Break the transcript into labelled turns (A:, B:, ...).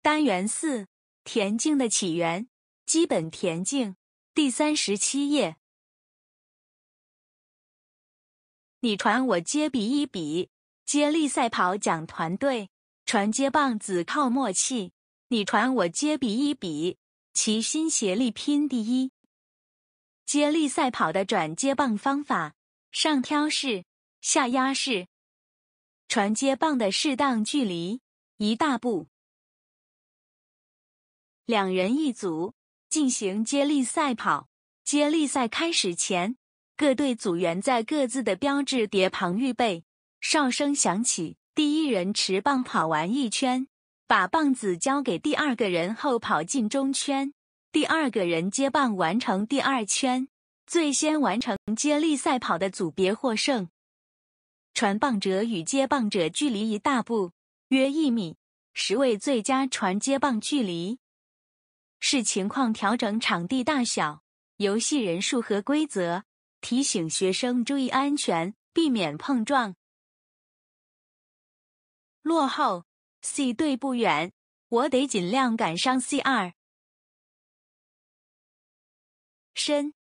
A: 单元四田径的起源，基本田
B: 径，第三十七页。你传我接比一比，接力赛跑讲团队，传接棒子靠默契。你传我接比一比，齐心协力拼第一。接力赛跑的转接棒方法：上挑式、下压式。传接棒的适当距离，一大步。两人一组进行接力赛跑。接力赛开始前，各队组员在各自的标志碟旁预备。哨声响起，第一人持棒跑完一圈，把棒子交给第二个人后跑进中圈。第二个人接棒完成第二圈，最先完成接力赛跑的组别获胜。传棒者与接棒者距离一大步，约一米。十位最佳传接棒距离。视情况调整场地大小、游戏人数和规则，提醒学生注意安全，避免碰撞。落后，C 队
A: 不远，我得尽量赶上 C 二。深。